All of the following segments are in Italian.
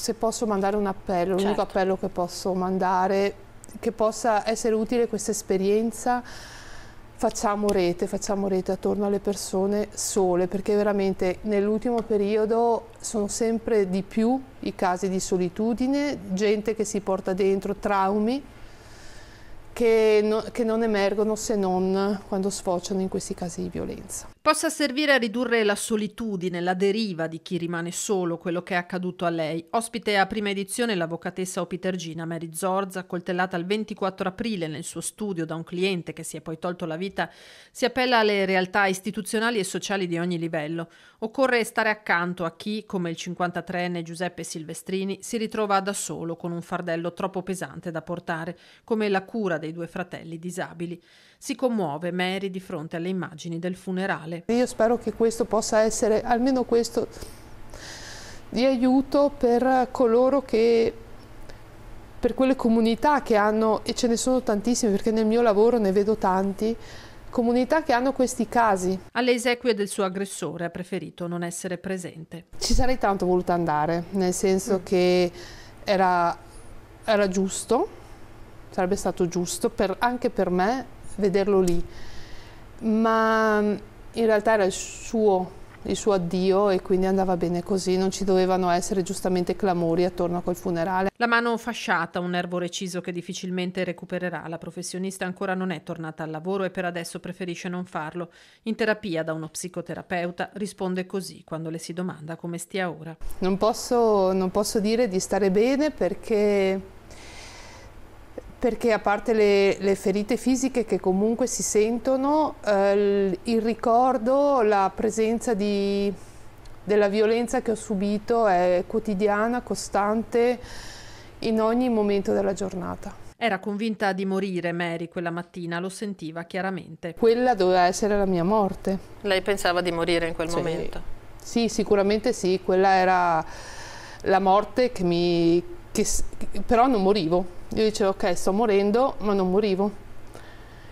se posso mandare un appello, certo. l'unico appello che posso mandare, che possa essere utile questa esperienza, facciamo rete, facciamo rete attorno alle persone sole, perché veramente nell'ultimo periodo sono sempre di più i casi di solitudine, gente che si porta dentro traumi che, no, che non emergono se non quando sfociano in questi casi di violenza possa servire a ridurre la solitudine, la deriva di chi rimane solo, quello che è accaduto a lei. Ospite a prima edizione l'avvocatessa opitergina Mary Zorza, coltellata il 24 aprile nel suo studio da un cliente che si è poi tolto la vita, si appella alle realtà istituzionali e sociali di ogni livello. Occorre stare accanto a chi, come il 53enne Giuseppe Silvestrini, si ritrova da solo con un fardello troppo pesante da portare, come la cura dei due fratelli disabili. Si commuove Mary di fronte alle immagini del funerale sociale. Io spero che questo possa essere, almeno questo, di aiuto per coloro che per quelle comunità che hanno, e ce ne sono tantissime perché nel mio lavoro ne vedo tanti, comunità che hanno questi casi. Alle esequie del suo aggressore ha preferito non essere presente. Ci sarei tanto voluta andare, nel senso mm. che era, era, giusto, sarebbe stato giusto per, anche per me vederlo lì, ma in realtà era il suo, il suo addio e quindi andava bene così, non ci dovevano essere giustamente clamori attorno a quel funerale. La mano fasciata, un nervo reciso che difficilmente recupererà. La professionista ancora non è tornata al lavoro e per adesso preferisce non farlo. In terapia da uno psicoterapeuta risponde così quando le si domanda come stia ora. Non posso, non posso dire di stare bene perché perché a parte le, le, ferite fisiche che comunque si sentono, eh, il ricordo, la presenza di, della violenza che ho subito è quotidiana, costante in ogni momento della giornata. Era convinta di morire Mary quella mattina, lo sentiva chiaramente. Quella doveva essere la mia morte. Lei pensava di morire in quel sì. momento? Sì, sicuramente sì, quella era la morte che mi... Che, però non morivo, io dicevo ok, sto morendo, ma non morivo.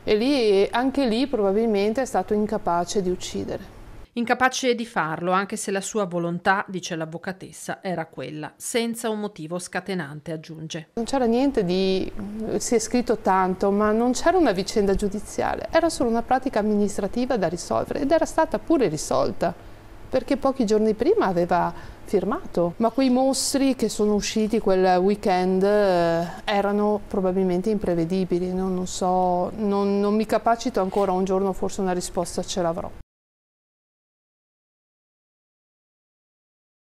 E lì, anche lì probabilmente è stato incapace di uccidere. Incapace di farlo, anche se la sua volontà, dice l'avvocatessa, era quella, senza un motivo scatenante, aggiunge. Non c'era niente di... si è scritto tanto, ma non c'era una vicenda giudiziaria, era solo una pratica amministrativa da risolvere ed era stata pure risolta perché pochi giorni prima aveva firmato. Ma quei mostri che sono usciti quel weekend eh, erano probabilmente imprevedibili, no? non so, non, non mi capacito ancora, un giorno forse una risposta ce l'avrò.